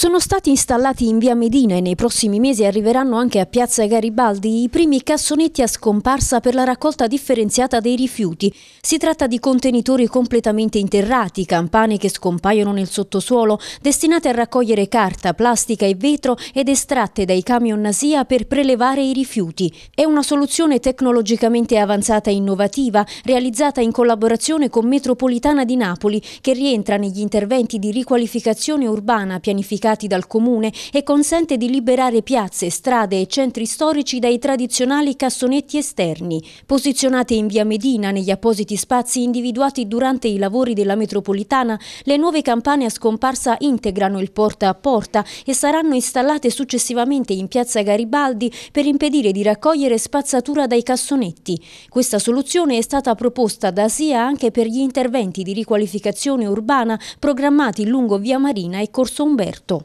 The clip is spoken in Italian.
Sono stati installati in via Medina e nei prossimi mesi arriveranno anche a piazza Garibaldi i primi cassonetti a scomparsa per la raccolta differenziata dei rifiuti. Si tratta di contenitori completamente interrati, campane che scompaiono nel sottosuolo, destinate a raccogliere carta, plastica e vetro ed estratte dai camion nasia per prelevare i rifiuti. È una soluzione tecnologicamente avanzata e innovativa, realizzata in collaborazione con Metropolitana di Napoli, che rientra negli interventi di riqualificazione urbana pianificata realizzati dal comune e consente di liberare piazze, strade e centri storici dai tradizionali cassonetti esterni, posizionate in via Medina negli appositi spazi individuati durante i lavori della metropolitana, le nuove campane a scomparsa integrano il porta a porta e saranno installate successivamente in piazza Garibaldi per impedire di raccogliere spazzatura dai cassonetti. Questa soluzione è stata proposta da SIA anche per gli interventi di riqualificazione urbana programmati lungo via Marina e Corso Umberto.